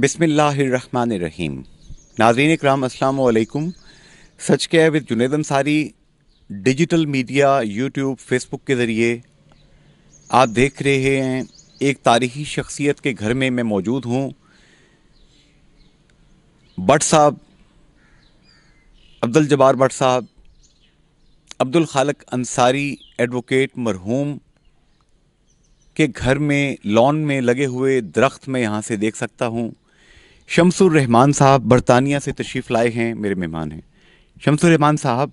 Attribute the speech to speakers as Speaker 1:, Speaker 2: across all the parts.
Speaker 1: बिसमीम नाजरीन कराम असलकुम सच के with Junaid Ansari digital media YouTube Facebook के ज़रिए आप देख रहे हैं एक तारीखी शख्सियत के घर में मैं मौजूद हूँ भट साहब अब्दुल जबार भट साहब अब्दुल खालक अंसारी एडवोकेट मरहूम के घर में लॉन में लगे हुए दरख्त में यहाँ से देख सकता हूँ शमसुर रहमान साहब बरतानिया से तशरीफ़ लाए हैं मेरे मेहमान हैं शमसुर रहमान साहब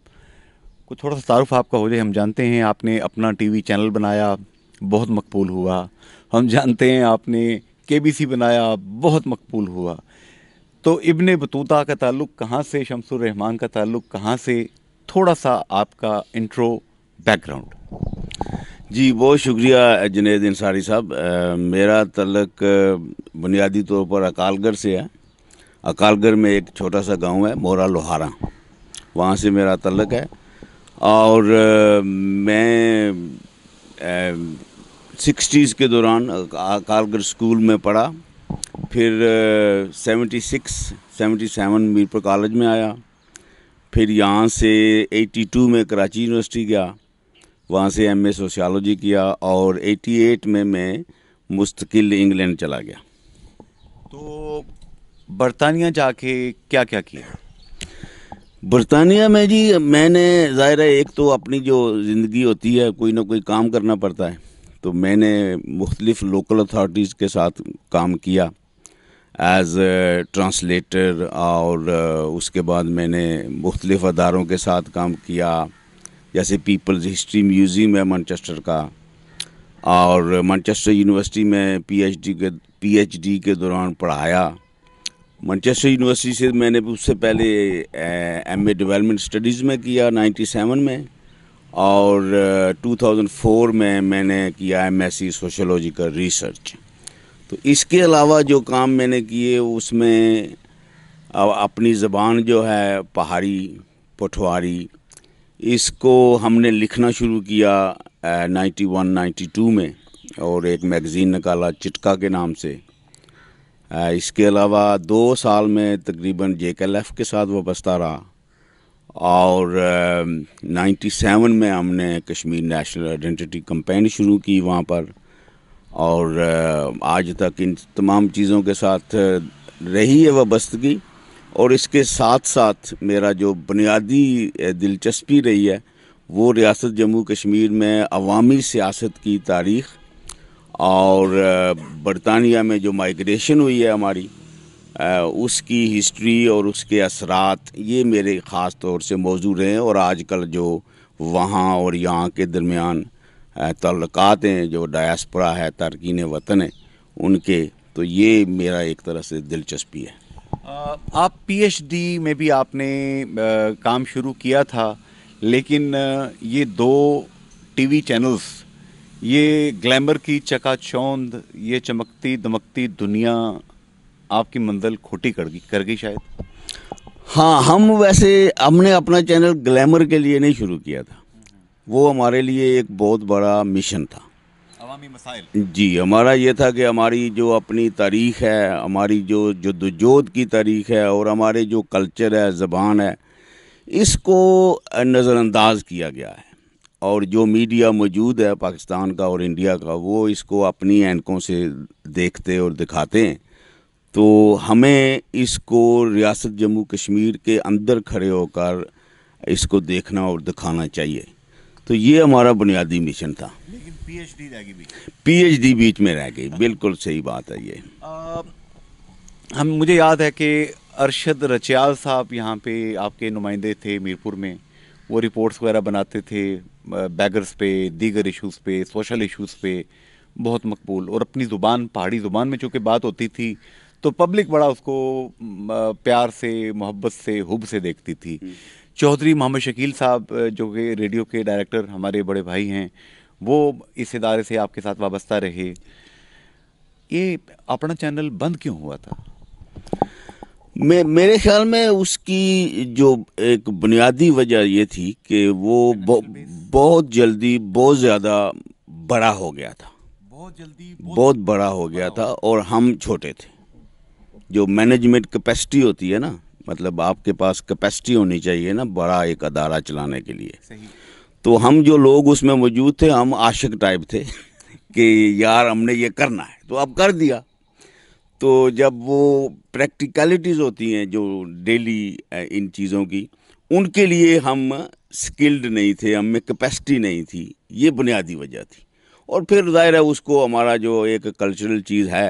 Speaker 1: को थोड़ा सा तारुफ आपका हो जाए हम जानते हैं आपने अपना टीवी चैनल बनाया बहुत मकबूल हुआ हम जानते हैं आपने केबीसी बनाया बहुत मकबूल हुआ तो इब्ने बतूता का ताल्लुक़ कहाँ से शमसुर रहमान का ताल्लुक़ कहाँ से थोड़ा सा आपका इंट्रो
Speaker 2: बैकग्राउंड जी बहुत शुक्रिया जुनेद इंसारी साहब मेरा तलक बुनियादी तौर पर अकालगढ़ से है अकालगढ़ में एक छोटा सा गांव है मोरा लोहारा वहाँ से मेरा तलक है और आ, मैं सिक्सटीज़ के दौरान अकालगढ़ स्कूल में पढ़ा फिर seventy six seventy seven Mirpur college में आया फिर यहाँ से एटी टू में कराची यूनिवर्सिटी गया वहाँ से एमए सोशियोलॉजी किया और 88 में मैं मुस्तकिल इंग्लैंड चला गया
Speaker 1: तो बरतानिया जाके क्या क्या किया
Speaker 2: बरतानिया में जी मैंने ज़ाहिर है एक तो अपनी जो ज़िंदगी होती है कोई ना कोई काम करना पड़ता है तो मैंने मुख्तलिफ़ लोकल अथॉरटीज़ के साथ काम किया एज़ ट्रांसलेटर और उसके बाद मैंने मुख्तलिफ़ अदारों के साथ काम किया जैसे पीपल्स हिस्ट्री म्यूज़ियम है मैनचेस्टर का और मैनचेस्टर यूनिवर्सिटी में पीएचडी के पीएचडी के दौरान पढ़ाया मैनचेस्टर यूनिवर्सिटी से मैंने उससे पहले एमए डेवलपमेंट स्टडीज़ में किया 97 में और 2004 में मैंने किया एमएससी सोशोलॉजिकल रिसर्च तो इसके अलावा जो काम मैंने किए उसमें अपनी ज़बान जो है पहाड़ी पठवारी इसको हमने लिखना शुरू किया नाइन्टी वन नाइन्टी टू में और एक मैगज़ीन निकाला चिटका के नाम से इसके अलावा दो साल में तकरीबन जे के साथ वाबस्ता रहा और नाइन्टी सेवन में हमने कश्मीर नेशनल आइडेंटिटी कंपेन शुरू की वहाँ पर और आज तक इन तमाम चीज़ों के साथ रही है वाबस्तगी और इसके साथ साथ मेरा जो बुनियादी दिलचस्पी रही है वो रियासत जम्मू कश्मीर में अवामी सियासत की तारीख़ और बरतानिया में जो माइग्रेशन हुई है हमारी उसकी हिस्ट्री और उसके असरात ये मेरे ख़ास तौर से मौजूद हैं और आजकल जो वहाँ और यहाँ के दरमियान तल्लक हैं जो डायस्परा है तारकिन वतन है उनके तो ये मेरा एक तरह से दिलचस्पी है
Speaker 1: आप पीएचडी में भी आपने आ, काम शुरू किया था लेकिन आ, ये दो टीवी चैनल्स ये ग्लैमर की चकाचौंध ये चमकती दमकती दुनिया आपकी मंजिल खोटी कर गई कर गई शायद
Speaker 2: हाँ हम वैसे हमने अपना चैनल ग्लैमर के लिए नहीं शुरू किया था वो हमारे लिए एक बहुत बड़ा मिशन था मसाइल जी हमारा ये था कि हमारी जो अपनी तारीख है हमारी जो जदोजोद की तारीख है और हमारे जो कल्चर है ज़बान है इसको नज़रअंदाज किया गया है और जो मीडिया मौजूद है पाकिस्तान का और इंडिया का वो इसको अपनी एनकों से देखते और दिखाते हैं तो हमें इसको रियासत जम्मू कश्मीर के अंदर खड़े होकर इसको देखना और दिखाना चाहिए तो ये हमारा बुनियादी मिशन था
Speaker 1: लेकिन पीएचडी रह गई
Speaker 2: पीएचडी बीच में रह गई बिल्कुल सही बात है ये
Speaker 1: आ, हम मुझे याद है कि अरशद रचियाल साहब यहाँ पे आपके नुमाइंदे थे मीरपुर में वो रिपोर्ट्स वगैरह बनाते थे बैगर्स पे दीगर इश्यूज़ पे सोशल इश्यूज़ पे बहुत मकबूल और अपनी ज़ुबान पहाड़ी ज़ुबान में चूँकि बात होती थी तो पब्लिक बड़ा उसको प्यार से मोहब्बत से हुब से देखती थी हम्म। चौधरी मोहम्मद शकील साहब जो कि रेडियो के डायरेक्टर हमारे बड़े भाई हैं वो इस इदारे से आपके साथ वाबस्ता रहे ये अपना चैनल बंद क्यों हुआ था
Speaker 2: मे, मेरे ख्याल में उसकी जो एक बुनियादी वजह ये थी कि वो बहुत जल्दी बहुत ज़्यादा बड़ा हो गया था बहुत जल्दी बहुत बड़ा हो गया था और हम छोटे थे जो मैनेजमेंट कैपेसिटी होती है ना मतलब आपके पास कैपेसिटी होनी चाहिए ना बड़ा एक अदारा चलाने के लिए तो हम जो लोग उसमें मौजूद थे हम आशिक टाइप थे कि यार हमने ये करना है तो अब कर दिया तो जब वो प्रैक्टिकलिटीज़ होती हैं जो डेली इन चीज़ों की उनके लिए हम स्किल्ड नहीं थे हम में कैपेसिटी नहीं थी ये बुनियादी वजह थी और फिर ज़ाहिर है उसको हमारा जो एक कल्चरल चीज़ है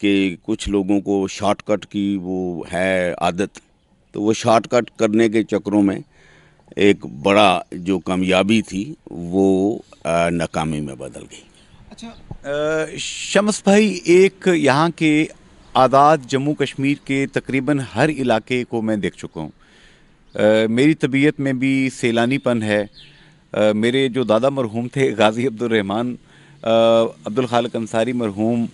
Speaker 2: कि कुछ लोगों को शॉर्टकट की वो है आदत तो वो शॉर्टकट करने के चक्रों में एक बड़ा जो कामयाबी थी वो नाकामी में बदल गई अच्छा शम्स भाई एक यहाँ के
Speaker 1: आदात जम्मू कश्मीर के तकरीबन हर इलाके को मैं देख चुका हूँ मेरी तबीयत में भी सैलानीपन है आ, मेरे जो दादा मरहूम थे गाज़ी अब्दुलरहमान अब्दुल खालक अंसारी मरहूम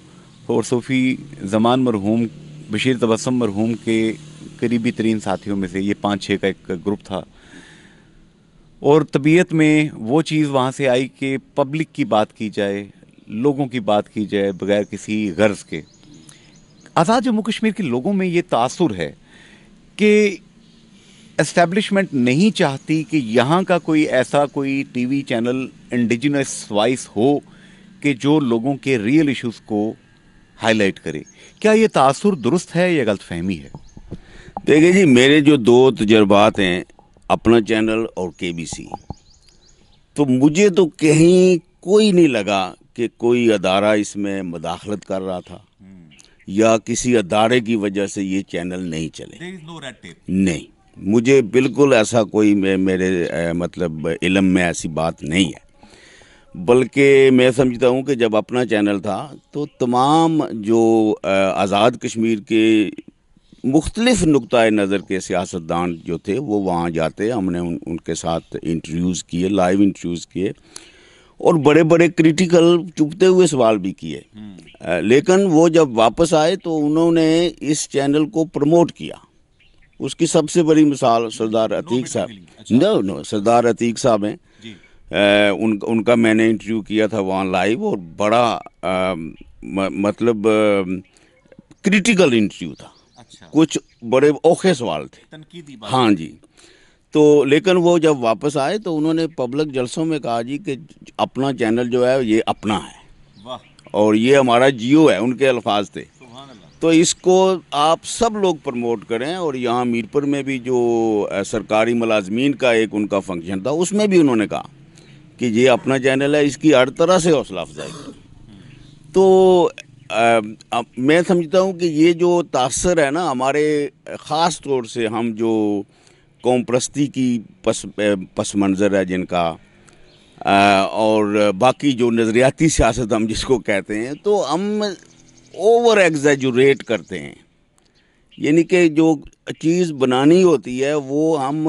Speaker 1: और सूफ़ी जमान मरहूम बशीर तबसम मरहूम के करीबी तरीन साथियों में से ये पाँच छः का एक ग्रुप था और तबीयत में वो चीज़ वहाँ से आई कि पब्लिक की बात की जाए लोगों की बात की जाए बगैर किसी गर्ज के आज़ाद जम्मू कश्मीर के लोगों में ये तासर है कि इस्टेब्लिशमेंट नहीं चाहती कि यहाँ का कोई ऐसा कोई टीवी चैनल इंडिजिनस वॉइस हो कि जो लोगों के रियल इश्यूज़ को हाईलाइट करें क्या ये तासुर
Speaker 2: दुरुस्त है या गलत फहमी है देखिए जी मेरे जो दो तजर्बात हैं अपना चैनल और सी तो मुझे तो कहीं कोई नहीं लगा कि कोई अदारा इसमें मदाखलत कर रहा था हम्म। या किसी अदारे की वजह से ये चैनल नहीं चले नहीं मुझे बिल्कुल ऐसा कोई मेरे मतलब इलम में ऐसी बात नहीं है बल्कि मैं समझता हूँ कि जब अपना चैनल था तो तमाम जो आज़ाद कश्मीर के मुख्तलफ नुक़ नज़र के सियासतदान जो थे वो वहाँ जाते हमने उन, उनके साथ इंटरव्यूज़ किए लाइव इंटरव्यूज़ किए और बड़े बड़े क्रिटिकल चुपते हुए सवाल भी किए हम्म। लेकिन वो जब वापस आए तो उन्होंने इस चैनल को प्रमोट किया उसकी सबसे बड़ी मिसाल सरदार अतीक साहब अच्छा। नो नो सरदार अतीक साहब हैं उन उनका मैंने इंटरव्यू किया था वहाँ लाइव और बड़ा आ, म, मतलब क्रिटिकल इंटरव्यू था अच्छा। कुछ बड़े औखे सवाल थे हाँ जी तो लेकिन वो जब वापस आए तो उन्होंने पब्लिक जलसों में कहा जी कि अपना चैनल जो है ये अपना है और ये हमारा जियो है उनके अल्फाज थे तो इसको आप सब लोग प्रमोट करें और यहाँ मीरपुर में भी जो सरकारी मुलाजमीन का एक उनका फंक्शन था उसमें भी उन्होंने कहा कि ये अपना चैनल है इसकी हर तरह से हौसला अफजाई तो आ, आ, मैं समझता हूँ कि ये जो तासर है ना हमारे ख़ास तौर से हम जो कौम प्रस्ती की पस पस मंज़र है जिनका आ, और बाकी जो नज़रियाती सियासत हम जिसको कहते हैं तो हम ओवर एग्जेजरेट करते हैं यानी कि जो चीज़ बनानी होती है वो हम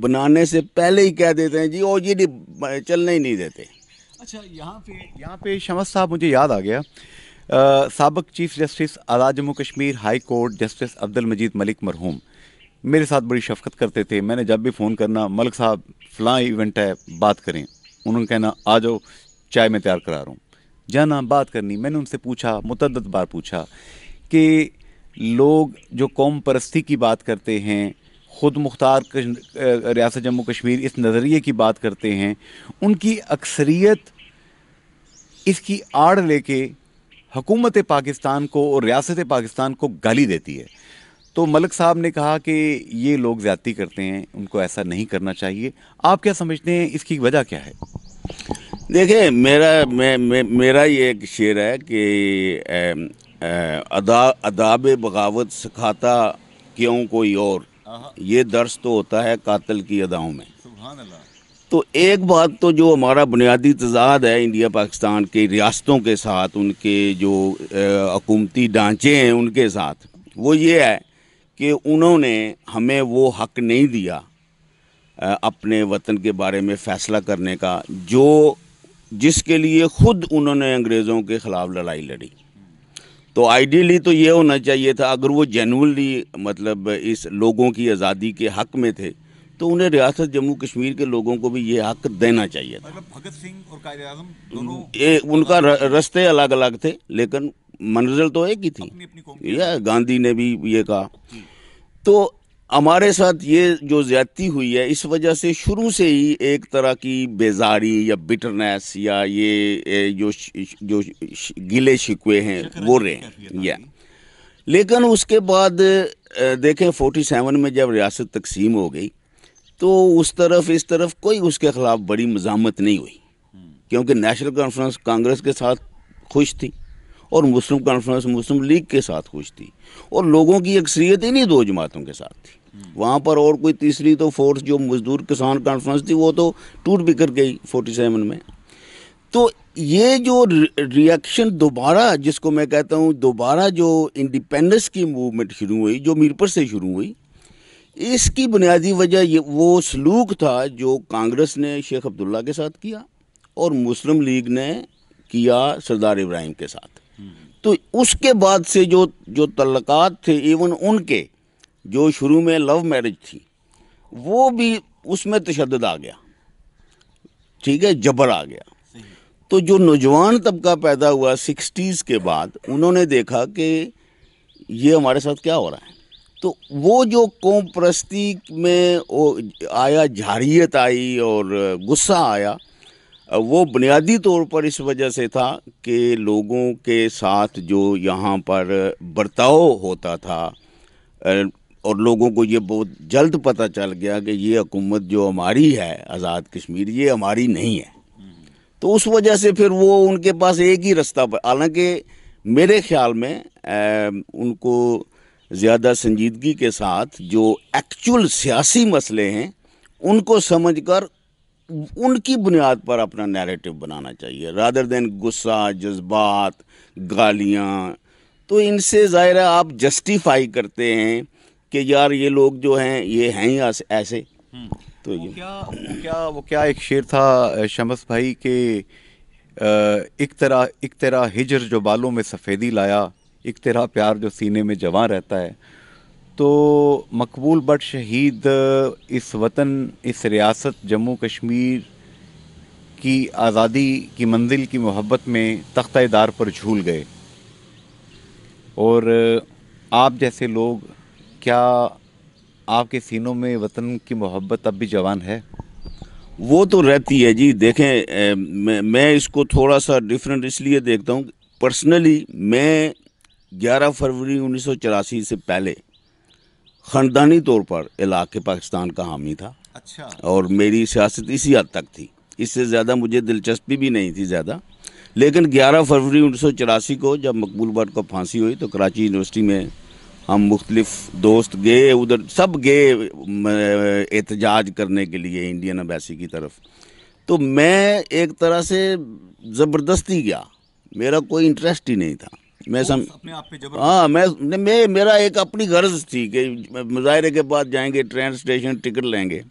Speaker 2: बनाने से पहले ही कह देते हैं जी और ये चलने ही नहीं देते
Speaker 1: अच्छा यहाँ पे यहाँ पे शमस साहब मुझे याद आ गया सबक chief justice Azad Jammu Kashmir high court justice Abdul Majeed Malik मरहूम मेरे साथ बड़ी शफकत करते थे मैंने जब भी फ़ोन करना मलिक साहब फ़लाँ इवेंट है बात करें उन्होंने कहना आ जाओ चाय में तैयार करा रहा हूँ जाना बात करनी मैंने उनसे पूछा मुतद बार पूछा कि लोग जो कौम परस्ती की बात करते हैं ख़ुद मुख्तार रियासत जम्मू कश्मीर इस नज़रिए की बात करते हैं उनकी अक्सरियत इसकी आड़ लेके हकूमत पाकिस्तान को और रियासत पाकिस्तान को गाली देती है तो मलक साहब ने कहा कि ये लोग ज़्यादा करते हैं उनको ऐसा
Speaker 2: नहीं करना चाहिए आप क्या समझते हैं इसकी वजह क्या है देखिए मेरा मे, मे, मेरा ये एक शेर है कि अदा अदाब बगावत सिखाता क्यों कोई और ये दर्स तो होता है कातल की अदाओं में तो एक बात तो जो हमारा बुनियादी तजाद है इंडिया पाकिस्तान के रियासतों के साथ उनके जो हकूमती ढांचे हैं उनके साथ वो ये है कि उन्होंने हमें वो हक नहीं दिया अपने वतन के बारे में फ़ैसला करने का जो जिसके लिए ख़ुद उन्होंने अंग्रेज़ों के ख़िलाफ़ लड़ाई लड़ी तो आइडियली तो ये होना चाहिए था अगर वो जेनुअनली मतलब इस लोगों की आज़ादी के हक में थे तो उन्हें रियासत जम्मू कश्मीर के लोगों को भी ये हक देना चाहिए था मतलब भगत सिंह और दोनों ये उनका रस्ते अलग अलग थे लेकिन मंजिल तो एक ही थी अपनी, अपनी या गांधी ने भी ये कहा तो हमारे साथ ये जो ज्यादती हुई है इस वजह से शुरू से ही एक तरह की बेजारी या बिटरनेस या ये जो जो गिले शिकवे हैं वो रहे हैं या लेकिन उसके बाद देखें 47 में जब रियासत तकसीम हो गई तो उस तरफ इस तरफ कोई उसके ख़िलाफ़ बड़ी मजामत नहीं हुई हम्म। क्योंकि नेशनल कॉन्फ्रेंस कांग्रेस के साथ खुश थी और मुस्लिम कॉन्फ्रेंस मुस्लिम लीग के साथ खुश थी और लोगों की अक्सरियत इन्हीं दो जमातों के साथ थी वहाँ पर और कोई तीसरी तो फोर्स जो मजदूर किसान कॉन्फ्रेंस थी वो तो टूट बिखर गई फोर्टी सेवन में तो ये जो रिएक्शन दोबारा जिसको मैं कहता हूँ दोबारा जो इंडिपेंडेंस की मूवमेंट शुरू हुई जो मीरपुर से शुरू हुई इसकी बुनियादी वजह ये वो सलूक था जो कांग्रेस ने शेख अब्दुल्ला के साथ किया और मुस्लिम लीग ने किया सरदार इब्राहिम के साथ हम्म। तो उसके बाद से जो जो तल्लक थे इवन उनके जो शुरू में लव मैरिज थी वो भी उसमें तशद आ गया ठीक है जबर आ गया तो जो नौजवान तबका पैदा हुआ सिक्सटीज़ के बाद उन्होंने देखा कि ये हमारे साथ क्या हो रहा है तो वो जो कौम परस्ती में आया झारियत आई और गुस्सा आया वो बुनियादी तौर पर इस वजह से था कि लोगों के साथ जो यहाँ पर बर्ताव होता था और लोगों को ये बहुत जल्द पता चल गया कि ये हुकूमत जो हमारी है आज़ाद कश्मीर ये हमारी नहीं है तो उस वजह से फिर वो उनके पास एक ही रास्ता पर हालांकि मेरे ख्याल में ए, उनको ज़्यादा संजीदगी के साथ जो एक्चुअल सियासी मसले हैं उनको समझकर उनकी बुनियाद पर अपना नैरेटिव बनाना चाहिए रादर देन गुस्सा जज्बात गालियाँ तो इनसे ज़ाहिर आप जस्टिफाई करते हैं कि यार ये लोग जो हैं ये हैं ही ऐसे हम्म। तो वो
Speaker 1: क्या वो क्या वो क्या एक शेर था शमस भाई के एक तरह एक तरह हिजर जो बालों में सफ़ेदी लाया एक तरह प्यार जो सीने में जवा रहता है तो मकबूल बट शहीद इस वतन इस रियासत जम्मू कश्मीर की आज़ादी की मंजिल की मोहब्बत में दार पर झूल गए और आप जैसे लोग क्या आपके सीनों में वतन की मोहब्बत अब भी
Speaker 2: जवान है वो तो रहती है जी देखें मैं मैं इसको थोड़ा सा डिफरेंट इसलिए देखता हूँ पर्सनली मैं 11 फरवरी उन्नीस से पहले ख़ानदानी तौर पर इलाके पाकिस्तान का हामी था अच्छा और मेरी सियासत इसी हद तक थी इससे ज़्यादा मुझे दिलचस्पी भी नहीं थी ज़्यादा लेकिन 11 फरवरी उन्नीस को जब मकबूल भट्ट को फांसी हुई तो कराची यूनिवर्सिटी में हम मुख्तलिफ दोस्त गए उधर सब गए एहतजाज करने के लिए इंडियन अम्बेसी की तरफ तो मैं एक तरह से ज़बरदस्ती गया मेरा कोई इंटरेस्ट ही नहीं था मैं सम हाँ मैं मैं मेरा एक अपनी गर्ज थी कि मुजाहरे के बाद जाएंगे ट्रेन स्टेशन टिकट लेंगे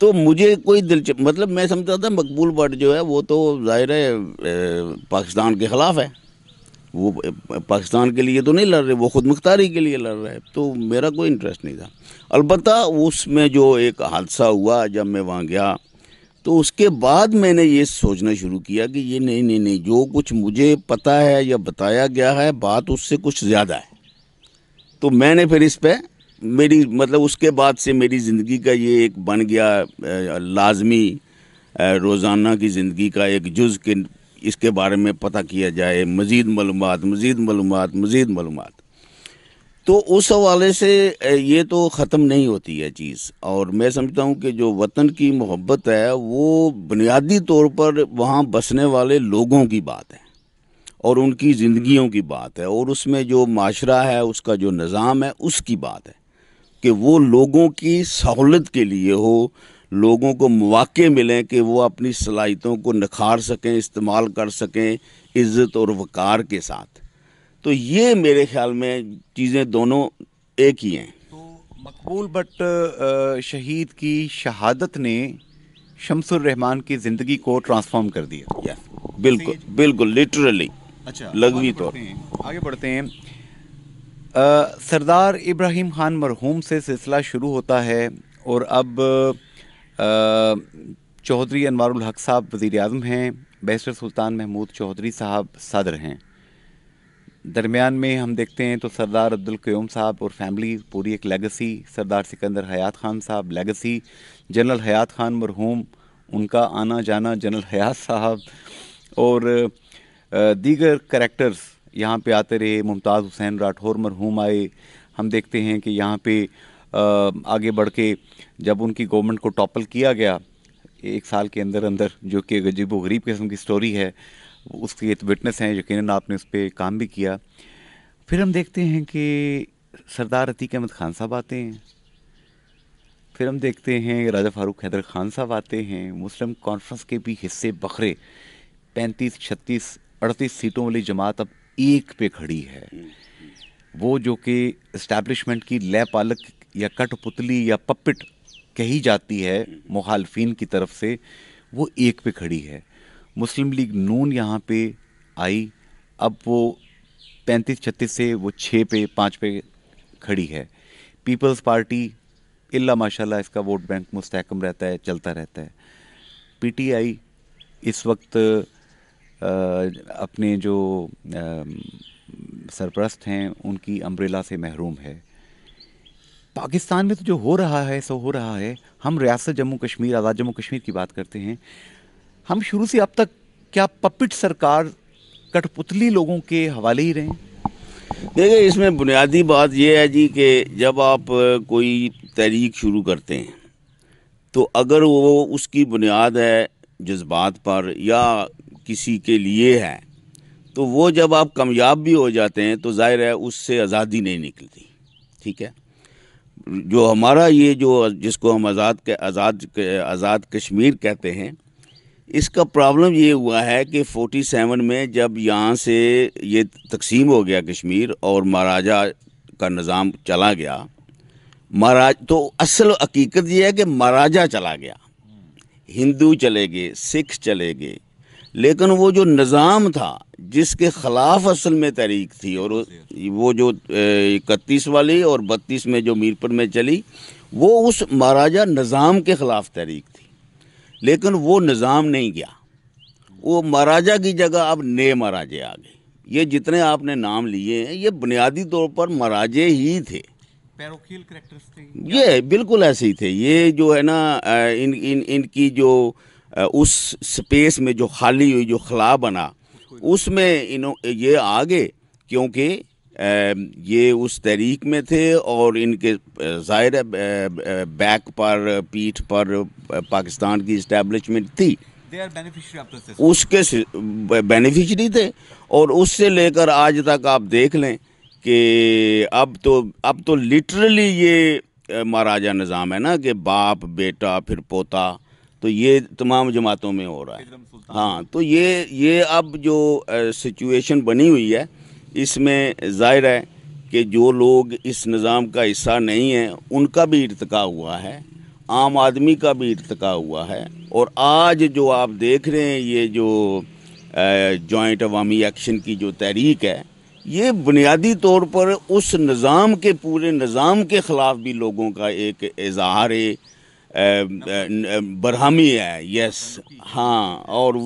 Speaker 2: तो मुझे कोई दिलचस्प मतलब मैं समझता था मकबूल भट्ट जो है वो तो ज़ाहिर है पाकिस्तान के ख़िलाफ़ है वो पाकिस्तान के लिए तो नहीं लड़ रहे वो ख़ुद मुख्तारी के लिए लड़ रहे तो मेरा कोई इंटरेस्ट नहीं था अलबत् उसमें जो एक हादसा हुआ जब मैं वहाँ गया तो उसके बाद मैंने ये सोचना शुरू किया कि ये नहीं नहीं नहीं जो कुछ मुझे पता है या बताया गया है बात उससे कुछ ज़्यादा है तो मैंने फिर इस पर मेरी मतलब उसके बाद से मेरी ज़िंदगी का ये एक बन गया लाजमी रोज़ाना की ज़िंदगी का एक जुज़ के इसके बारे में पता किया जाए मज़ीद मालूम मज़ीद मालूम मज़ीद मालूम तो उस हवाले से ये तो ख़त्म नहीं होती है चीज़ और मैं समझता हूँ कि जो वतन की मोहब्बत है वो बुनियादी तौर पर वहाँ बसने वाले लोगों की बात है और उनकी ज़िंदगियों की बात है और उसमें जो माशरा है उसका जो निज़ाम है उसकी बात है कि वो लोगों की सहूलत के लिए हो लोगों को मौाक़े मिलें कि वो अपनी सलाहितों को निखार सकें इस्तेमाल कर सकें इज़्ज़त और वक़ार के साथ तो ये मेरे ख्याल में चीज़ें दोनों एक ही हैं तो
Speaker 1: मकबूल भट्ट शहीद की शहादत ने शमसुर रहमान की ज़िंदगी को ट्रांसफॉर्म कर दिया या बिल्कुल तो बिल्कुल लिटरली अच्छा लगवी तौर आगे बढ़ते हैं सरदार इब्राहिम खान मरहूम से सिलसिला शुरू होता है और अब चौधरी अनवारुल हक साहब वज़ी अजम हैं बैसर सुल्तान महमूद चौधरी साहब सदर हैं दरमियान में हम देखते हैं तो सरदार अब्दुल क्यूम साहब और फैमिली पूरी एक लेगेसी सरदार सिकंदर हयात खान साहब लेगेसी जनरल हयात खान मरहूम उनका आना जाना जनरल हयात साहब और दीगर करेक्टर्स यहाँ पे आते रहे मुमताज़ हुसैन राठौर मरहूम आए हम देखते हैं कि यहाँ पे आगे बढ़ के जब उनकी गवर्नमेंट को टॉपल किया गया एक साल के अंदर अंदर जो कि अजीब गरीब किस्म की स्टोरी है उसके एक विटनेस हैं यकीन आपने उस पर काम भी किया फिर हम देखते हैं कि सरदार अतीक अहमद खान साहब आते हैं फिर हम देखते हैं राजा फ़ारूक हैदर खान साहब आते हैं मुस्लिम कॉन्फ्रेंस के भी हिस्से बखरे पैंतीस छत्तीस अड़तीस सीटों वाली जमात अब एक पे खड़ी है वो जो कि इस्टेब्लिशमेंट की लय पालक या कठपुतली या पपिट कही जाती है मुखालफिन की तरफ से वो एक पे खड़ी है मुस्लिम लीग नून यहाँ पे आई अब वो पैंतीस छत्तीस से वो छः पे पाँच पे खड़ी है पीपल्स पार्टी इल्ला माशाल्लाह इसका वोट बैंक मुस्तकम रहता है चलता रहता है पीटीआई इस वक्त आ, अपने जो सरप्रस्त हैं उनकी अम्ब्रेला से महरूम है पाकिस्तान में तो जो हो रहा है सो हो रहा है हम रियासत जम्मू कश्मीर आज़ाद जम्मू कश्मीर की बात करते हैं हम शुरू से अब तक क्या पपिट सरकार कठपुतली लोगों के हवाले ही रहे
Speaker 2: देखिए इसमें बुनियादी बात यह है जी कि जब आप कोई तहरीक शुरू करते हैं तो अगर वो उसकी बुनियाद है जज्बात पर या किसी के लिए है तो वो जब आप कामयाब भी हो जाते हैं तो ज़ाहिर है उससे आज़ादी नहीं निकलती ठीक है जो हमारा ये जो जिसको हम आज़ाद के आज़ाद आज़ाद कश्मीर कहते हैं इसका प्रॉब्लम ये हुआ है कि 47 में जब यहाँ से ये तकसीम हो गया कश्मीर और महाराजा का निज़ाम चला गया महाराज तो असल हकीकत ये है कि महाराजा चला गया हिंदू चले गए सिख चले गए लेकिन वो जो निज़ाम था जिसके खिलाफ असल में तहरीक थी और वो जो इकतीस वाली और बत्तीस में जो मीरपुर में चली वो उस महाराजा निज़ाम के ख़िलाफ़ तहरीक थी लेकिन वो निज़ाम नहीं गया वो महाराजा की जगह अब नए महाराजे आ गए ये जितने आपने नाम लिए हैं ये बुनियादी तौर पर महाराजे ही थे थे ये बिल्कुल ऐसे ही थे ये जो है ना इन इन इनकी जो उस स्पेस में जो खाली हुई जो खला बना उसमें इन ये आगे क्योंकि ये उस तहरीक में थे और इनके ज़ाहिर बैक पर पीठ पर पाकिस्तान की इस्टेब्लिशमेंट थी उसके बेनिफिशरी थे और उससे लेकर आज तक आप देख लें कि अब तो अब तो लिटरली ये महाराजा निज़ाम है ना कि बाप बेटा फिर पोता तो ये तमाम जमातों में हो रहा है हाँ तो ये ये अब जो सिचुएशन बनी हुई है इसमें जाहिर है कि जो लोग इस निज़ाम का हिस्सा नहीं है उनका भी इरतका हुआ है आम आदमी का भी इरतका हुआ है और आज जो आप देख रहे हैं ये जो जॉइंट अवामी एक्शन की जो तहरीक है ये बुनियादी तौर पर उस निज़ाम के पूरे निज़ाम के ख़िलाफ़ भी लोगों का एक इजहार है बरहमी है यस हाँ और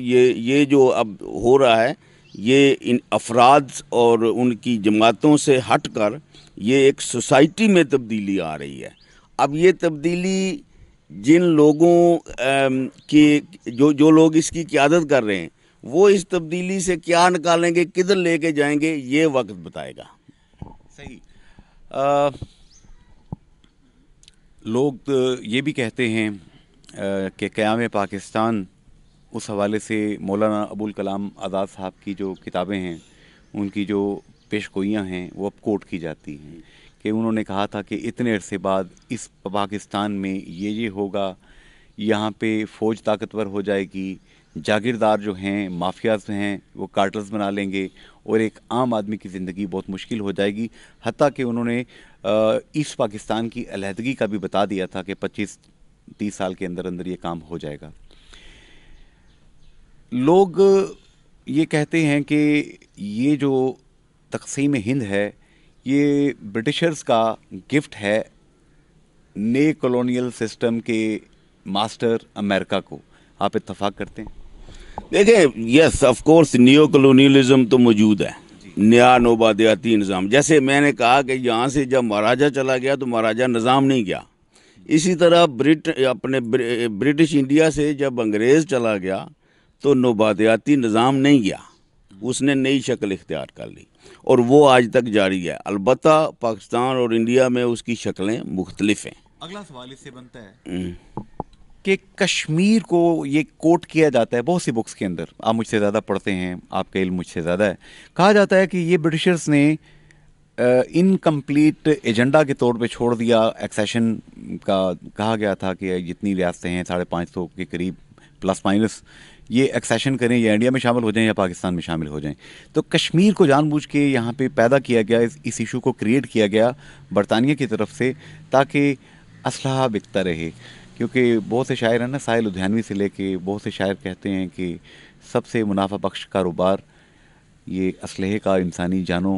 Speaker 2: ये ये जो अब हो रहा है ये इन अफराद और उनकी जमातों से हटकर ये एक सोसाइटी में तब्दीली आ रही है अब ये तब्दीली जिन लोगों के जो जो लोग इसकी क्यादत कर रहे हैं वो इस तब्दीली से क्या निकालेंगे किधर लेके जाएंगे ये वक्त बताएगा
Speaker 1: सही आ, लोग तो ये भी कहते हैं कि क़्याम पाकिस्तान उस हवाले से मौलाना अबुल कलाम आज़ाद साहब की जो किताबें हैं उनकी जो पेश हैं वो अब कोट की जाती हैं कि उन्होंने कहा था कि इतने अरसे बाद इस पाकिस्तान में ये ये होगा यहाँ पे फ़ौज ताकतवर हो जाएगी जागीरदार जो हैं माफियाज हैं वो कार्टल्स बना लेंगे और एक आम आदमी की ज़िंदगी बहुत मुश्किल हो जाएगी हती कि उन्होंने ईस्ट पाकिस्तान की अलहदगी का भी बता दिया था कि 25 तीस साल के अंदर अंदर ये काम हो जाएगा लोग ये कहते हैं कि ये जो तकसीम हिंद है ये ब्रिटिशर्स का गिफ्ट है नए कॉलोनियल सिस्टम के मास्टर अमेरिका को आप इतफाक़ करते हैं
Speaker 2: देखें yes of course new colonialism तो मौजूद है नया नोबादियाती निज़ाम जैसे मैंने कहा कि यहाँ से जब महाराजा चला गया तो महाराजा निज़ाम नहीं गया इसी तरह ब्रिट अपने ब्रिटिश इंडिया से जब अंग्रेज़ चला गया तो नोबादियाती निज़ाम नहीं गया उसने नई शक्ल इख्तियार कर ली और वो आज तक जारी है अलबत् पाकिस्तान और इंडिया में उसकी शक्लें मुख्तलिफ हैं अगला सवाल इससे बनता है हम्म।
Speaker 1: कि कश्मीर को ये कोट किया जाता है बहुत सी बुक्स के अंदर आप मुझसे ज़्यादा पढ़ते हैं आपका इल मुझसे ज़्यादा है कहा जाता है कि ये ब्रिटिशर्स ने इनकम्प्लीट एजेंडा के तौर पे छोड़ दिया एक्सेशन का कहा गया था कि जितनी रियासतें हैं साढ़े पाँच सौ के करीब प्लस माइनस ये एक्सेशन करें या इंडिया में शामिल हो जाएं या पाकिस्तान में शामिल हो जाएं तो कश्मीर को जानबूझ के यहाँ पे पैदा किया गया इस, इस इशू को क्रिएट किया गया बरतानिया की तरफ से ताकि असलाह बिकता रहे क्योंकि बहुत से शायर हैं ना साहिल लुधियानवी से लेके बहुत से शायर कहते हैं कि सबसे मुनाफा बख्श कारोबार ये इसल का इंसानी जानों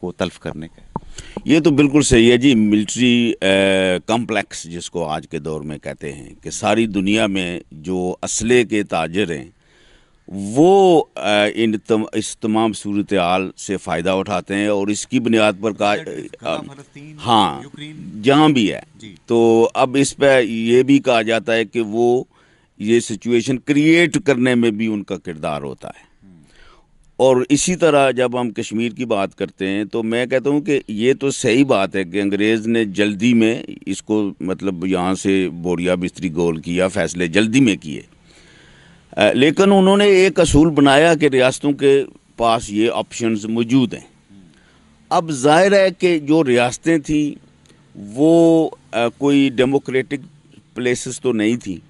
Speaker 1: को तल्फ करने
Speaker 2: का ये तो बिल्कुल सही है जी मिलिट्री कम्प्लेक्स जिसको आज के दौर में कहते हैं कि सारी दुनिया में जो असले के ताजर हैं वो इन तम, इस तमाम सूरत हाल से फ़ायदा उठाते हैं और इसकी बुनियाद पर का हाँ जहाँ भी है तो अब इस पर यह भी कहा जाता है कि वो ये सिचुएशन क्रिएट करने में भी उनका किरदार होता है हम्म। और इसी तरह जब हम कश्मीर की बात करते हैं तो मैं कहता हूँ कि ये तो सही बात है कि अंग्रेज़ ने जल्दी में इसको मतलब यहाँ से बोरिया बिस्तरी गोल किया फैसले जल्दी में किए लेकिन उन्होंने एक असूल बनाया कि रियासतों के पास ये ऑप्शंस मौजूद हैं अब जाहिर है कि जो रियासतें थीं वो आ, कोई डेमोक्रेटिक प्लेसेस तो नहीं थी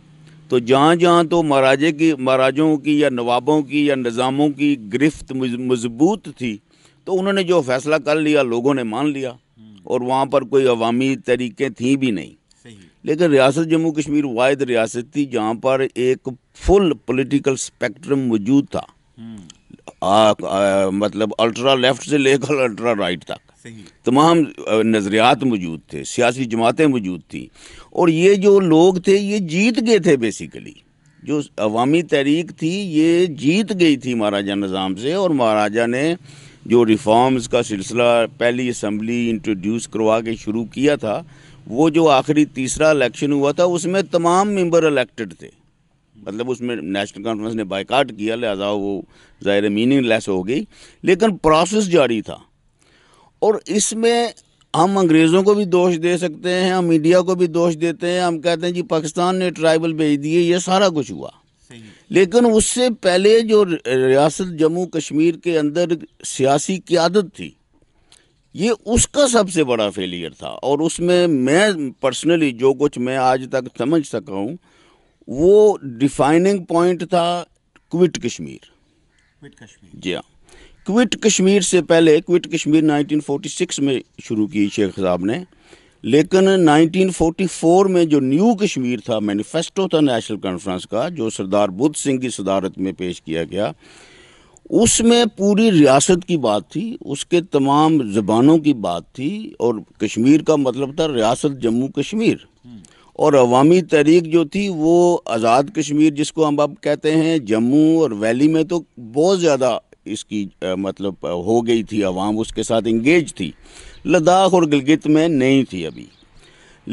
Speaker 2: तो जहाँ जहाँ तो महाराजे की महाराजों की या नवाबों की या निज़ामों की गिरफ्त मजबूत थी तो उन्होंने जो फैसला कर लिया लोगों ने मान लिया और वहाँ पर कोई अवामी तरीके थी भी नहीं लेकिन रियासत जम्मू कश्मीर वाद रियासत थी जहाँ पर एक फुल पॉलिटिकल स्पेक्ट्रम मौजूद था आ, आ, मतलब अल्ट्रा लेफ्ट से लेकर अल्ट्रा राइट तक तमाम नज़रियात मौजूद थे सियासी जमातें मौजूद थी और ये जो लोग थे ये जीत गए थे बेसिकली जो अवामी तहरीक थी ये जीत गई थी महाराजा निज़ाम से और महाराजा ने जो रिफॉर्म्स का सिलसिला पहली असम्बली इंट्रोड्यूस करवा के शुरू किया था वो जो आखिरी तीसरा इलेक्शन हुआ था उसमें तमाम मेंबर इलेक्टेड थे मतलब उसमें नेशनल कॉन्फ्रेंस ने बाइकाट किया लिहाजा वो ज़ाहिर मीनिंग लेस हो गई लेकिन प्रोसेस जारी था और इसमें हम अंग्रेज़ों को भी दोष दे सकते हैं हम मीडिया को भी दोष देते हैं हम कहते हैं जी पाकिस्तान ने ट्राइबल भेज दिए ये सारा कुछ हुआ लेकिन उससे पहले जो रियासत जम्मू कश्मीर के अंदर सियासी क्यादत थी ये उसका सबसे बड़ा फेलियर था और उसमें मैं पर्सनली जो कुछ मैं आज तक समझ सका हूँ वो डिफाइनिंग पॉइंट था क्विट कश्मीर क्विट कश्मीर जी हाँ क्विट कश्मीर से पहले क्विट कश्मीर 1946 में शुरू की शेख साहब ने लेकिन 1944 में जो न्यू कश्मीर था मैनिफेस्टो था नेशनल कॉन्फ्रेंस का जो सरदार बुद्ध सिंह की सदारत में पेश किया गया उसमें पूरी रियासत की बात थी उसके तमाम ज़बानों की बात थी और कश्मीर का मतलब था रियासत जम्मू कश्मीर और अवामी तहरीक जो थी वो आज़ाद कश्मीर जिसको हम अब कहते हैं जम्मू और वैली में तो बहुत ज़्यादा इसकी आ, मतलब हो गई थी अवाम उसके साथ इंगेज थी लद्दाख और गिलगित में नहीं थी अभी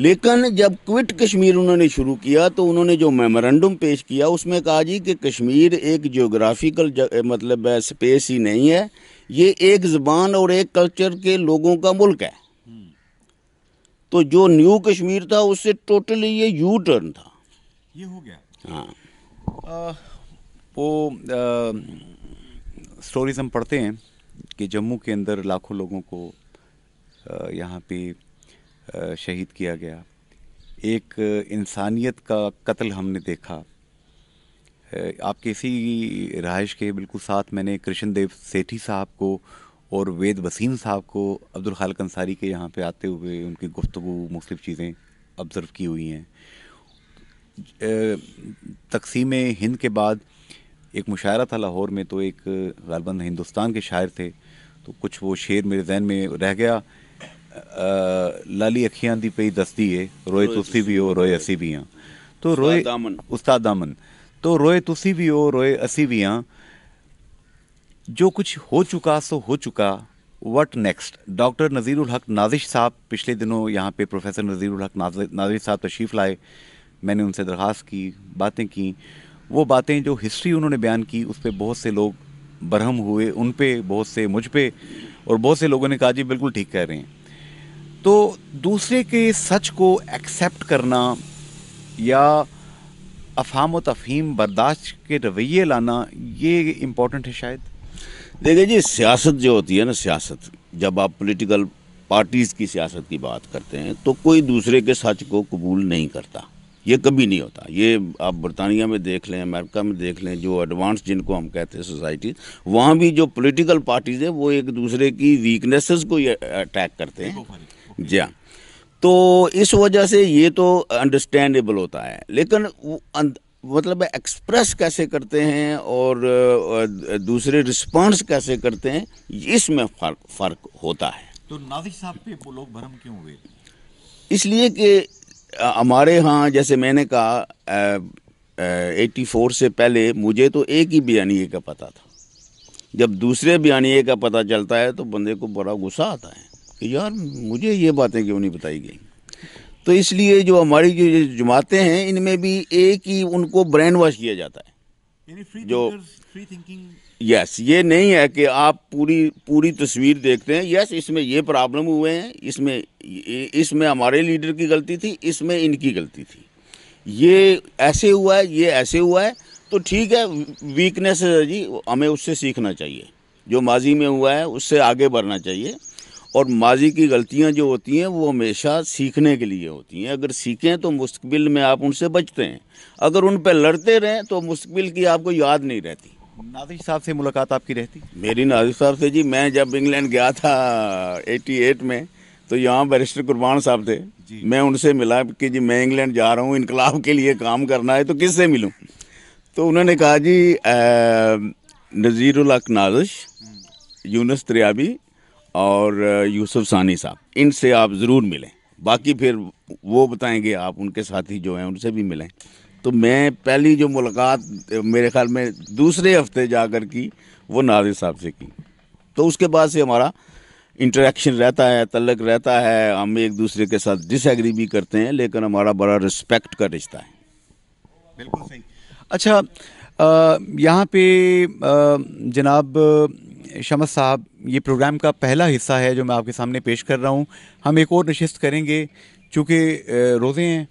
Speaker 2: लेकिन जब क्विट कश्मीर उन्होंने शुरू किया तो उन्होंने जो मेमोरेंडम पेश किया उसमें कहा जी कि कश्मीर एक जोग्राफिकल मतलब स्पेस ही नहीं है ये एक ज़बान और एक कल्चर के लोगों का मुल्क है तो जो न्यू कश्मीर था उससे टोटली ये यू टर्न था
Speaker 1: ये हो गया हाँ आ, वो स्टोरीज हम पढ़ते हैं कि जम्मू के अंदर लाखों लोगों को यहाँ पे शहीद किया गया एक इंसानियत का कत्ल हमने देखा आपके इसी रहाइश के बिल्कुल साथ मैंने कृष्ण देव सेठी साहब को और वेद वसीम साहब को अब्दुल खालक अंसारी के यहाँ पे आते हुए उनकी गुफ्तु मुख्तु चीज़ें ऑब्ज़र्व की हुई हैं तकसीम हिंद के बाद एक मुशायरा था लाहौर में तो एक गलबंद हिंदुस्तान के शायर थे तो कुछ वो शेर मेरे जहन में रह गया ਲਾਲੀ दी ਦੀ ਪਈ है ਏ ਰੋਏ भी हो ਹੋ असी भी ਵੀ तो ਤੋ दामन उस्ताद दामन तो रोए तुसी भी हो रोए असी भी हाँ जो कुछ हो चुका सो हो चुका वट नेक्स्ट डॉक्टर नज़ीरुल हक नाजिश साहब पिछले दिनों यहाँ पे प्रोफेसर नज़ीरुल हक नाजिश साहब तशरीफ़ लाए मैंने उनसे दरख्वास्त की बातें की वो बातें जो हिस्ट्री उन्होंने बयान की उस पर बहुत से लोग बरहम हुए उन पर बहुत से मुझ पर और बहुत से लोगों ने कहा जी बिल्कुल ठीक कह रहे हैं तो दूसरे के सच को एक्सेप्ट करना या अफाम व तफहीम बर्दाश्त के रवैये लाना ये इम्पोर्टेंट है
Speaker 2: शायद देखिए जी सियासत जो होती है ना सियासत जब आप पॉलिटिकल पार्टीज़ की सियासत की बात करते हैं तो कोई दूसरे के सच को कबूल नहीं करता ये कभी नहीं होता ये आप बरतानिया में देख लें अमेरिका में देख लें जो एडवांस जिनको हम कहते हैं सोसाइटीज़ वहाँ भी जो पॉलिटिकल पार्टीज़ हैं वो एक दूसरे की वीकनेसेस को ये अटैक करते हैं जी हाँ तो इस वजह से ये तो अंडरस्टैंडेबल होता है लेकिन मतलब एक्सप्रेस कैसे करते हैं और दूसरे रिस्पांस कैसे करते हैं इसमें फर्क फर्क होता है
Speaker 1: तो नाविक साहब पे वो लोग
Speaker 2: भरम क्यों हुए इसलिए कि हमारे यहाँ जैसे मैंने कहा एटी फोर से पहले मुझे तो एक ही बयानिए का पता था जब दूसरे बयानिए का पता चलता है तो बंदे को बड़ा गुस्सा आता है कि यार मुझे ये बातें क्यों नहीं बताई गई तो इसलिए जो हमारी जो जमातें हैं इनमें भी एक ही उनको ब्रेन वॉश किया जाता है जो फ्री थिंकिंग यस ये नहीं है कि आप पूरी पूरी तस्वीर देखते हैं यस इसमें ये प्रॉब्लम हुए हैं इसमें इसमें हमारे लीडर की गलती थी इसमें इनकी गलती थी ये ऐसे हुआ है ये ऐसे हुआ है तो ठीक है वीकनेस है जी हमें उससे सीखना चाहिए जो माजी में हुआ है उससे आगे बढ़ना चाहिए और माजी की गलतियां जो होती हैं वो हमेशा सीखने के लिए होती हैं अगर सीखें तो मुस्तबिल में आप उनसे बचते हैं अगर उन पर लड़ते रहें तो मुस्तबिल की आपको याद नहीं रहती नाजिक साहब से मुलाकात आपकी रहती मेरी नाजिक साहब से जी मैं जब इंग्लैंड गया था एट में तो यहाँ बैरिस्टर कुरबान साहब थे मैं उनसे मिला कि जी मैं इंग्लैंड जा रहा हूँ इनकलाब के लिए काम करना है तो किस से मिलूँ तो उन्होंने कहा जी नज़ीरुल नाजिश हम्म। यूनस त्रियाबी और यूसुफ सानी साहब इनसे आप ज़रूर मिलें बाकी फिर वो बताएंगे आप उनके साथी जो हैं उनसे भी मिलें तो मैं पहली जो मुलाकात मेरे ख्याल में दूसरे हफ्ते जाकर की वो नादिर साहब से की तो उसके बाद से हमारा इंटरेक्शन रहता है तलक रहता है हम एक दूसरे के साथ डिसएग्री भी करते हैं लेकिन हमारा बड़ा रिस्पेक्ट का रिश्ता है
Speaker 1: बिल्कुल सही अच्छा यहाँ पे जनाब शमस साहब ये प्रोग्राम का पहला हिस्सा है जो मैं आपके सामने पेश कर रहा हूँ हम एक और नशस्त करेंगे चूँकि रोज़े हैं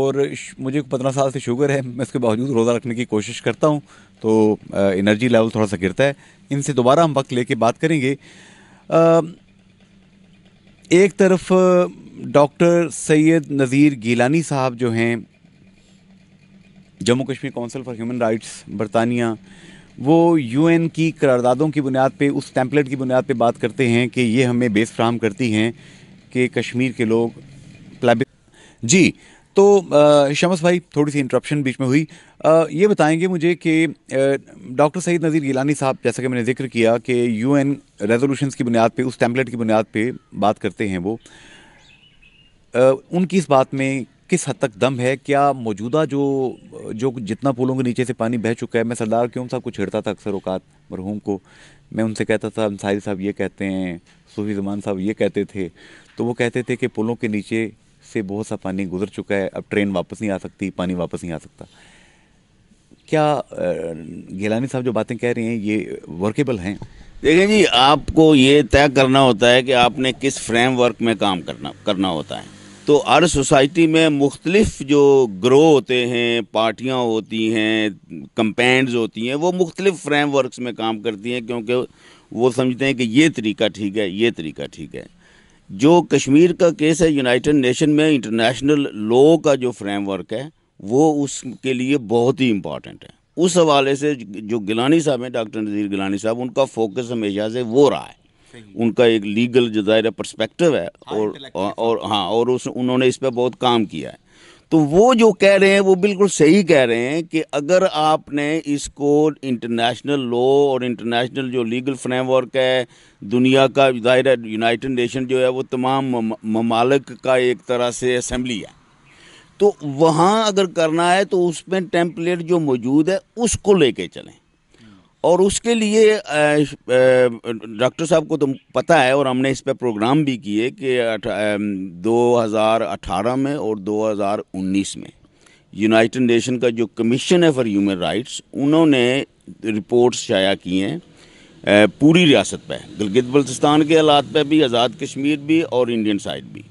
Speaker 1: और मुझे पंद्रह साल से शुगर है मैं इसके बावजूद रोज़ा रखने की कोशिश करता हूँ तो एनर्जी लेवल थोड़ा सा गिरता है इनसे दोबारा हम वक्त लेके बात करेंगे एक तरफ डॉक्टर सैयद नज़ीर गीलानी साहब जो हैं Jammu Kashmir council for human rights बरतानिया वो यूएन की करारदादों की बुनियाद पे उस टैंपलेट की बुनियाद पे बात करते हैं कि ये हमें बेस फ्राहम करती हैं कि कश्मीर के लोग जी तो शमस भाई थोड़ी सी इंटरप्शन बीच में हुई आ, ये बताएंगे मुझे कि डॉक्टर सईद नज़ीर गिलानी साहब जैसा कि मैंने जिक्र किया कि यूएन रेजोल्यूशंस की बुनियाद पे उस टैंपलेट की बुनियाद पे बात करते हैं वो आ, उनकी इस बात में किस हद तक दम है क्या मौजूदा जो जो जितना पुलों के नीचे से पानी बह चुका है मैं सरदार क्यों साहब को छेड़ता था अक्सर अवकात मरहूम को मैं उनसे कहता था अंसारी साहब ये कहते हैं सूफी जमान साहब ये कहते थे तो वो कहते थे कि पुलों के नीचे से बहुत सा पानी गुजर चुका है अब ट्रेन वापस नहीं आ सकती पानी
Speaker 2: वापस नहीं आ सकता
Speaker 1: क्या गिलानी साहब जो बातें कह रहे हैं ये
Speaker 2: वर्केबल हैं देखें जी आपको ये तय करना होता है कि आपने किस फ्रेमवर्क में काम करना करना होता है तो हर सोसाइटी में मुख्तलिफ जो ग्रो होते हैं पार्टियाँ होती हैं कंपेंड्स होती हैं वो मुख्तलिफ फ्रेम में काम करती हैं क्योंकि वो समझते हैं कि ये तरीका ठीक है ये तरीका ठीक है जो कश्मीर का केस है यूनाइटेड नेशन में इंटरनेशनल लॉ का जो फ्रेमवर्क है वो उसके लिए बहुत ही इम्पॉर्टेंट है उस हवाले से जो गिलानी साहब हैं डॉक्टर नज़ीर गिलानी साहब उनका फोकस हमेशा से वो रहा है उनका एक लीगल जो दायरा परस्पेक्टिव है हाँ, और हाँ, और हाँ और उस उन्होंने इस पर बहुत काम किया है तो वो जो कह रहे हैं वो बिल्कुल सही कह रहे हैं कि अगर आपने इसको इंटरनेशनल लॉ और इंटरनेशनल जो लीगल फ्रेमवर्क है दुनिया का दायरा यूनाइटेड नेशन जो है वो तमाम ममालक का एक तरह से असम्बली है तो वहाँ अगर करना है तो उसमें टेम्पलेट जो मौजूद है उसको लेके चलें और उसके लिए डॉक्टर साहब को तो पता है और हमने इस पर प्रोग्राम भी किए कि 2018 में और 2019 में यूनाइटेड नेशन का जो कमीशन है फॉर ह्यूमन राइट्स उन्होंने रिपोर्ट्स शाया किए हैं पूरी रियासत पे गिलगित बल्तिस्तान के हालात पे भी आज़ाद कश्मीर भी और इंडियन साइड भी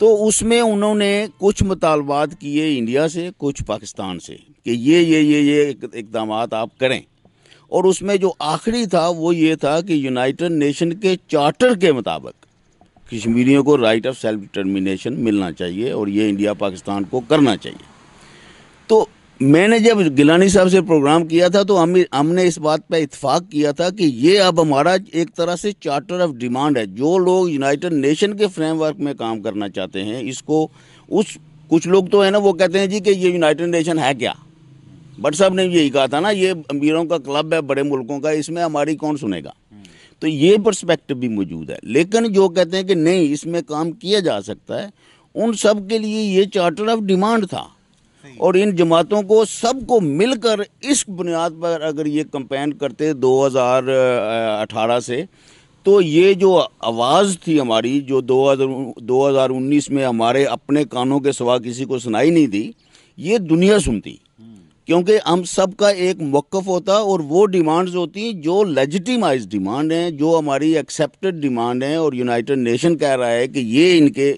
Speaker 2: तो उसमें उन्होंने कुछ मुतालबात किए इंडिया से कुछ पाकिस्तान से कि ये ये ये ये इकदाम आप करें और उसमें जो आखिरी था वो ये था कि यूनाइटेड नेशन के चार्टर के मुताबिक कश्मीरियों को राइट ऑफ सेल्फ डिटर्मिनेशन मिलना चाहिए और ये इंडिया पाकिस्तान को करना चाहिए तो मैंने जब गिलानी साहब से प्रोग्राम किया था तो हम हमने इस बात पर इतफाक़ किया था कि ये अब हमारा एक तरह से चार्टर ऑफ डिमांड है जो लोग यूनाइटेड नेशन के फ्रेमवर्क में काम करना चाहते हैं इसको उस कुछ लोग तो है ना वो कहते हैं जी कि ये यूनाइटेड नेशन है क्या भट्ट साहब ने यही कहा था ना ये अमीरों का क्लब है बड़े मुल्कों का इसमें हमारी कौन सुनेगा तो ये परस्पेक्टिव भी मौजूद है लेकिन जो कहते हैं कि नहीं इसमें काम किया जा सकता है उन सब के लिए ये चार्टर ऑफ डिमांड था और इन जमातों को सबको मिलकर इस बुनियाद पर अगर ये कंपेन करते 2018 से तो ये जो आवाज़ थी हमारी जो 2019 में हमारे अपने कानों के सवा किसी को सुनाई नहीं थी ये दुनिया सुनती क्योंकि हम सब का एक मौक़ होता और वो डिमांड्स होती हैं जो लेजिटिमाइज डिमांड हैं जो हमारी एक्सेप्टेड डिमांड हैं और यूनाइटेड नेशन कह रहा है कि ये इनके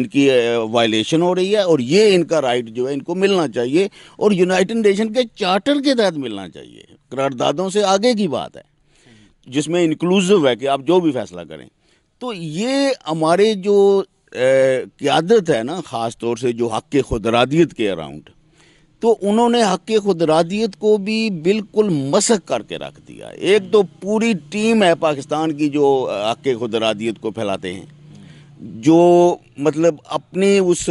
Speaker 2: इनकी वायलेशन हो रही है और ये इनका राइट जो है इनको मिलना चाहिए और यूनाइटेड नेशन के चार्टर के तहत मिलना चाहिए करारदादों से आगे की बात है जिसमें इंक्लूसिव है कि आप जो भी फैसला करें तो ये हमारे जो क्यादत है ना ख़ास तौर से जो हक़ खुदरादियत के अराउंड तो उन्होंने हक खुदरादियत को भी बिल्कुल मसक करके रख दिया एक तो पूरी टीम है पाकिस्तान की जो हक खुदरादियत को फैलाते हैं जो मतलब अपनी उस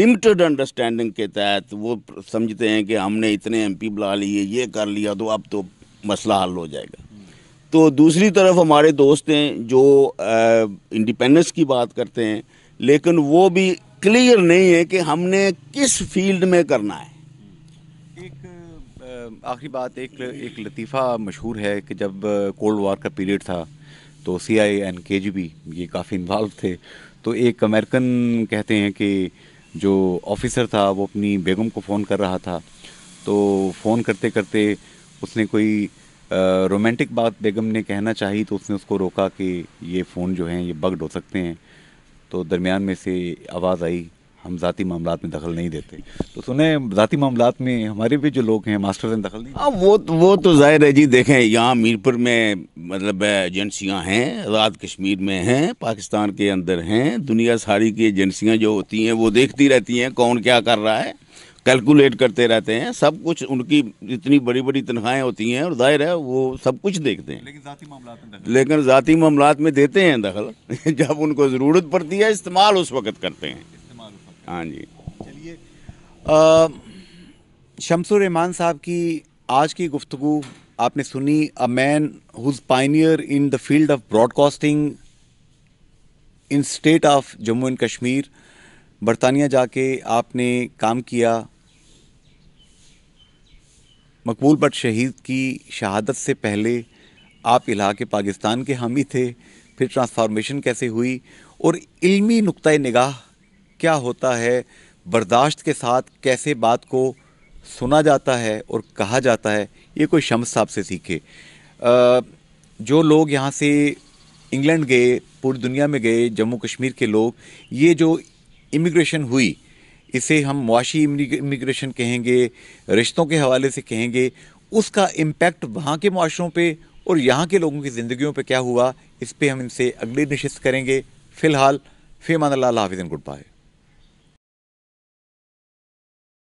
Speaker 2: लिमिटेड अंडरस्टैंडिंग के तहत वो समझते हैं कि हमने इतने एमपी बुला लिए ये कर लिया तो अब तो मसला हल हो जाएगा तो दूसरी तरफ हमारे दोस्त हैं जो इंडिपेंडेंस की बात करते हैं लेकिन वो भी क्लियर नहीं है कि हमने किस फील्ड में करना है
Speaker 1: एक आखिरी बात एक एक लतीफ़ा मशहूर है कि जब कोल्ड वार का पीरियड था तो सी आई एन के जी बी ये काफ़ी इन्वॉल्व थे तो एक अमेरिकन कहते हैं कि जो ऑफिसर था वो अपनी बेगम को फ़ोन कर रहा था तो फ़ोन करते करते उसने कोई रोमांटिक बात बेगम ने कहना चाहिए तो उसने उसको रोका कि ये फ़ोन जो हैं ये बग्ड हो सकते हैं तो दरमियान में से आवाज़ आई हम ज़ाती मामला में दखल नहीं देते तो सुने ज़ाती मामला में हमारे भी जो लोग हैं मास्टर ने दखल नहीं
Speaker 2: हाँ वो वो तो जाहिर है जी देखें यहाँ मीरपुर में मतलब एजेंसियाँ हैं आज़ाद कश्मीर में हैं पाकिस्तान के अंदर हैं दुनिया सारी की एजेंसियाँ जो होती हैं वो देखती रहती हैं कौन क्या कर रहा है कैलकुलेट करते रहते हैं सब कुछ उनकी इतनी बड़ी बड़ी तनख्वाहें होती हैं और जाहिर है वो सब कुछ देखते हैं लेकिन ज़ाती मामला लेकिन ज़ाती मामला में देते हैं दखल जब उनको ज़रूरत पड़ती है इस्तेमाल उस वक्त करते हैं हाँ जी चलिए
Speaker 1: शमसुररहमान साहब की आज की गुफ्तु आपने सुनी a man whose pioneer in the field of broadcasting in state of Jammu and Kashmir बरतानिया जाके आपने काम किया मकबूल बट शहीद की शहादत से पहले आप इलाके के पाकिस्तान के हामी थे फिर ट्रांसफॉर्मेशन कैसे हुई और इल्मी नुक़ निगाह क्या होता है बर्दाश्त के साथ कैसे बात को सुना जाता है और कहा जाता है ये कोई शम्स साहब से सीखे जो लोग यहाँ से इंग्लैंड गए पूरी दुनिया में गए जम्मू कश्मीर के लोग ये जो इमिग्रेशन हुई इसे हम मुआशी इमिग्रेशन कहेंगे रिश्तों के हवाले से कहेंगे उसका इम्पेक्ट वहाँ के माशरों पर और यहाँ के लोगों की ज़िंदगियों पे क्या हुआ इस पर हम इनसे अगली नशस्त करेंगे फ़िलहाल फ़ेमान हाफिज़ गुड बाय